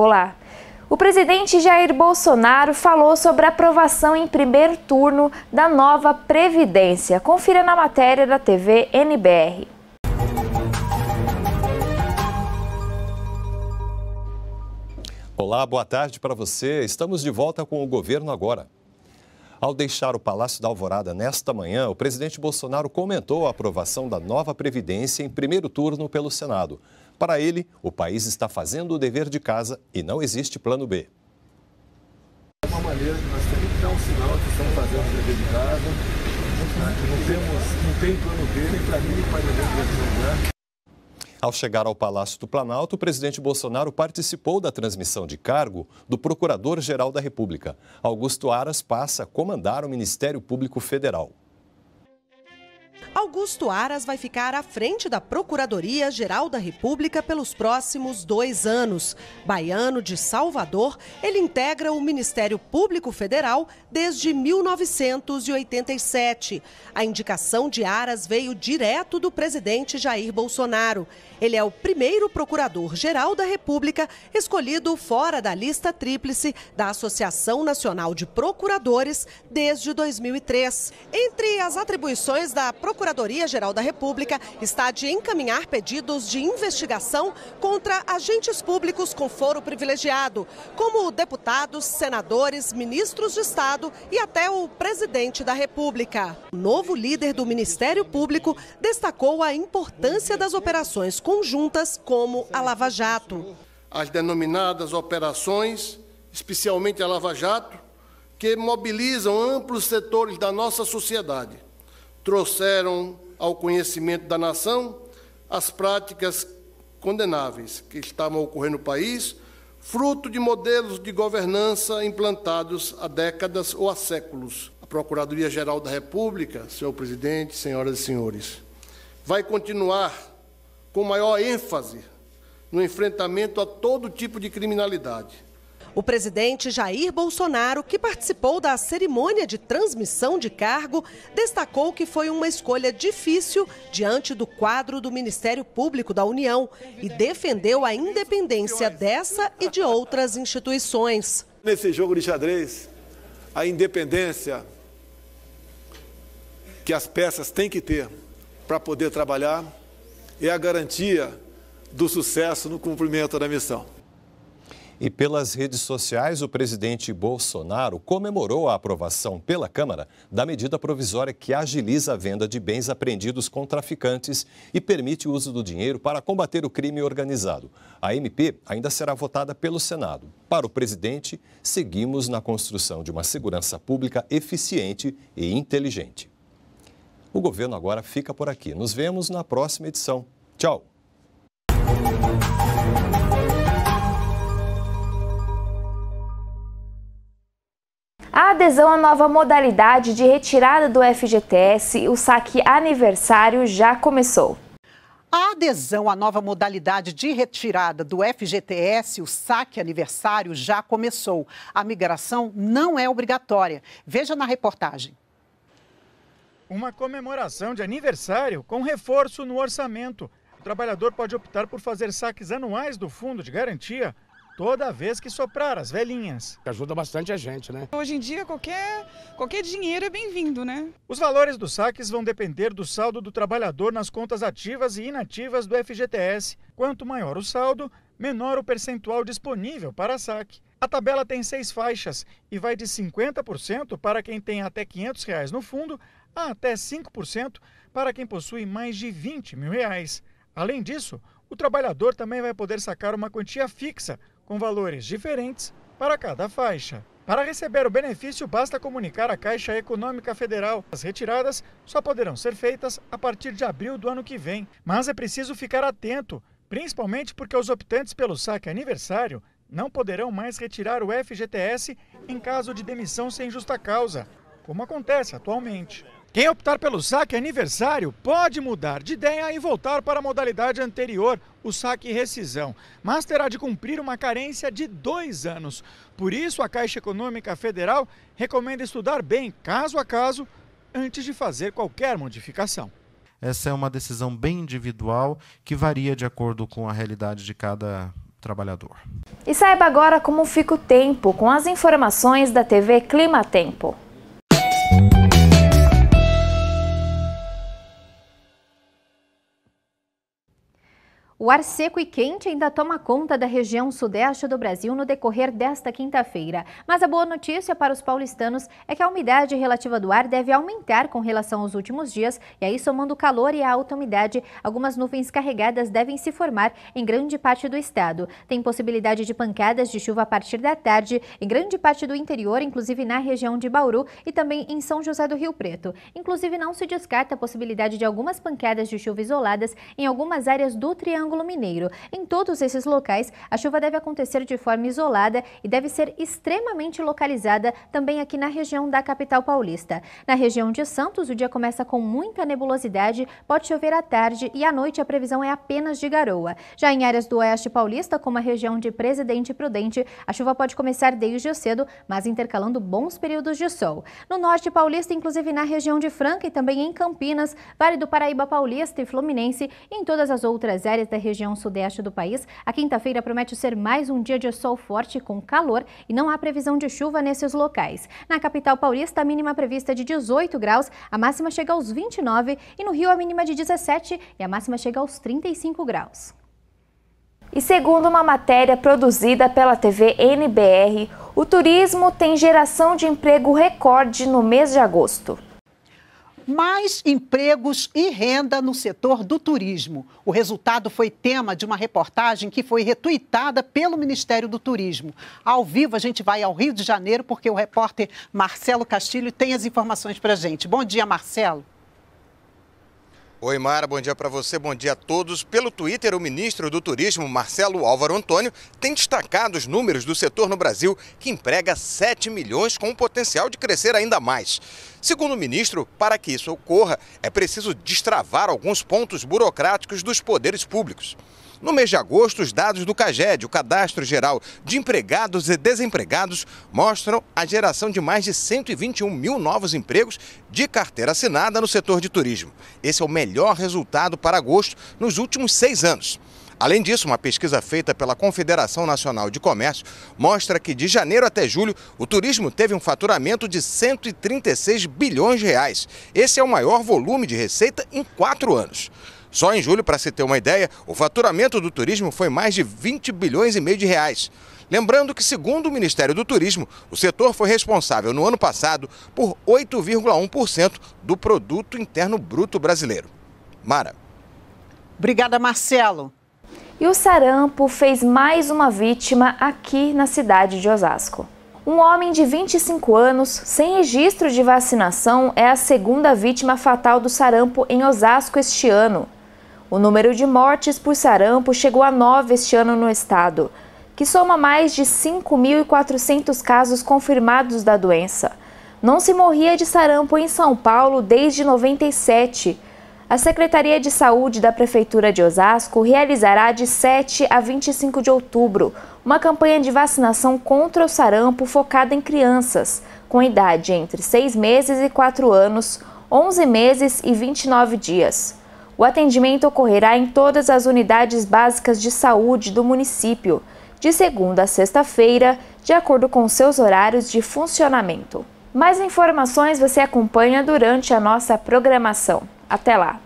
Olá. O presidente Jair Bolsonaro falou sobre a aprovação em primeiro turno da nova Previdência. Confira na matéria da TV NBR. Olá, boa tarde para você. Estamos de volta com o governo agora. Ao deixar o Palácio da Alvorada nesta manhã, o presidente Bolsonaro comentou a aprovação da nova Previdência em primeiro turno pelo Senado. Para ele, o país está fazendo o dever de casa e não existe plano B. É uma maneira nós temos que dar um sinal que estamos fazendo o dever de casa. Né? Não, temos, não tem plano B nem para mim, nem para ninguém Ao chegar ao Palácio do Planalto, o presidente Bolsonaro participou da transmissão de cargo do Procurador-Geral da República. Augusto Aras passa a comandar o Ministério Público Federal. Augusto Aras vai ficar à frente da Procuradoria-Geral da República pelos próximos dois anos. Baiano de Salvador, ele integra o Ministério Público Federal desde 1987. A indicação de Aras veio direto do presidente Jair Bolsonaro. Ele é o primeiro procurador-geral da República escolhido fora da lista tríplice da Associação Nacional de Procuradores desde 2003. Entre as atribuições da Procuradoria, Procuradoria-Geral da República está de encaminhar pedidos de investigação contra agentes públicos com foro privilegiado, como deputados, senadores, ministros de Estado e até o presidente da República. O novo líder do Ministério Público destacou a importância das operações conjuntas como a Lava Jato. As denominadas operações, especialmente a Lava Jato, que mobilizam amplos setores da nossa sociedade trouxeram ao conhecimento da nação as práticas condenáveis que estavam ocorrendo no país, fruto de modelos de governança implantados há décadas ou há séculos. A Procuradoria-Geral da República, senhor presidente, senhoras e senhores, vai continuar com maior ênfase no enfrentamento a todo tipo de criminalidade o presidente Jair Bolsonaro, que participou da cerimônia de transmissão de cargo, destacou que foi uma escolha difícil diante do quadro do Ministério Público da União e defendeu a independência dessa e de outras instituições. Nesse jogo de xadrez, a independência que as peças têm que ter para poder trabalhar é a garantia do sucesso no cumprimento da missão. E pelas redes sociais, o presidente Bolsonaro comemorou a aprovação pela Câmara da medida provisória que agiliza a venda de bens apreendidos com traficantes e permite o uso do dinheiro para combater o crime organizado. A MP ainda será votada pelo Senado. Para o presidente, seguimos na construção de uma segurança pública eficiente e inteligente. O governo agora fica por aqui. Nos vemos na próxima edição. Tchau! A adesão à nova modalidade de retirada do FGTS, o saque aniversário, já começou. A adesão à nova modalidade de retirada do FGTS, o saque aniversário, já começou. A migração não é obrigatória. Veja na reportagem. Uma comemoração de aniversário com reforço no orçamento. O trabalhador pode optar por fazer saques anuais do fundo de garantia toda vez que soprar as velhinhas. Ajuda bastante a gente, né? Hoje em dia, qualquer, qualquer dinheiro é bem-vindo, né? Os valores dos saques vão depender do saldo do trabalhador nas contas ativas e inativas do FGTS. Quanto maior o saldo, menor o percentual disponível para saque. A tabela tem seis faixas e vai de 50% para quem tem até R$ 500 reais no fundo a até 5% para quem possui mais de 20 mil reais. Além disso, o trabalhador também vai poder sacar uma quantia fixa, com valores diferentes para cada faixa. Para receber o benefício, basta comunicar à Caixa Econômica Federal. As retiradas só poderão ser feitas a partir de abril do ano que vem. Mas é preciso ficar atento, principalmente porque os optantes pelo saque aniversário não poderão mais retirar o FGTS em caso de demissão sem justa causa, como acontece atualmente. Quem optar pelo saque aniversário pode mudar de ideia e voltar para a modalidade anterior, o saque rescisão, mas terá de cumprir uma carência de dois anos. Por isso, a Caixa Econômica Federal recomenda estudar bem, caso a caso, antes de fazer qualquer modificação. Essa é uma decisão bem individual que varia de acordo com a realidade de cada trabalhador. E saiba agora como fica o tempo com as informações da TV Clima Tempo. O ar seco e quente ainda toma conta da região sudeste do Brasil no decorrer desta quinta-feira. Mas a boa notícia para os paulistanos é que a umidade relativa do ar deve aumentar com relação aos últimos dias, e aí somando o calor e a alta umidade, algumas nuvens carregadas devem se formar em grande parte do estado. Tem possibilidade de pancadas de chuva a partir da tarde em grande parte do interior, inclusive na região de Bauru e também em São José do Rio Preto. Inclusive não se descarta a possibilidade de algumas pancadas de chuva isoladas em algumas áreas do Triângulo Triângulo Mineiro. Em todos esses locais, a chuva deve acontecer de forma isolada e deve ser extremamente localizada também aqui na região da capital paulista. Na região de Santos, o dia começa com muita nebulosidade, pode chover à tarde e à noite a previsão é apenas de garoa. Já em áreas do oeste paulista, como a região de Presidente Prudente, a chuva pode começar desde cedo, mas intercalando bons períodos de sol. No norte paulista, inclusive na região de Franca e também em Campinas, Vale do Paraíba Paulista e Fluminense, e em todas as outras áreas da região sudeste do país. A quinta-feira promete ser mais um dia de sol forte com calor e não há previsão de chuva nesses locais. Na capital paulista, a mínima prevista é de 18 graus, a máxima chega aos 29 e no Rio a mínima de 17 e a máxima chega aos 35 graus. E segundo uma matéria produzida pela TV NBR, o turismo tem geração de emprego recorde no mês de agosto mais empregos e renda no setor do turismo. O resultado foi tema de uma reportagem que foi retuitada pelo Ministério do Turismo. Ao vivo, a gente vai ao Rio de Janeiro, porque o repórter Marcelo Castilho tem as informações para gente. Bom dia, Marcelo. Oi, Mara, bom dia para você, bom dia a todos. Pelo Twitter, o ministro do Turismo, Marcelo Álvaro Antônio, tem destacado os números do setor no Brasil, que emprega 7 milhões com o potencial de crescer ainda mais. Segundo o ministro, para que isso ocorra, é preciso destravar alguns pontos burocráticos dos poderes públicos. No mês de agosto, os dados do CAGED, o Cadastro Geral de Empregados e Desempregados, mostram a geração de mais de 121 mil novos empregos de carteira assinada no setor de turismo. Esse é o melhor resultado para agosto nos últimos seis anos. Além disso, uma pesquisa feita pela Confederação Nacional de Comércio mostra que de janeiro até julho o turismo teve um faturamento de 136 bilhões de reais. Esse é o maior volume de receita em quatro anos. Só em julho, para se ter uma ideia, o faturamento do turismo foi mais de 20 bilhões e meio de reais. Lembrando que, segundo o Ministério do Turismo, o setor foi responsável no ano passado por 8,1% do produto interno bruto brasileiro. Mara. Obrigada, Marcelo. E o sarampo fez mais uma vítima aqui na cidade de Osasco. Um homem de 25 anos, sem registro de vacinação, é a segunda vítima fatal do sarampo em Osasco este ano. O número de mortes por sarampo chegou a nove este ano no estado, que soma mais de 5.400 casos confirmados da doença. Não se morria de sarampo em São Paulo desde 97. A Secretaria de Saúde da Prefeitura de Osasco realizará de 7 a 25 de outubro uma campanha de vacinação contra o sarampo focada em crianças com idade entre 6 meses e 4 anos, 11 meses e 29 dias. O atendimento ocorrerá em todas as unidades básicas de saúde do município, de segunda a sexta-feira, de acordo com seus horários de funcionamento. Mais informações você acompanha durante a nossa programação. Até lá!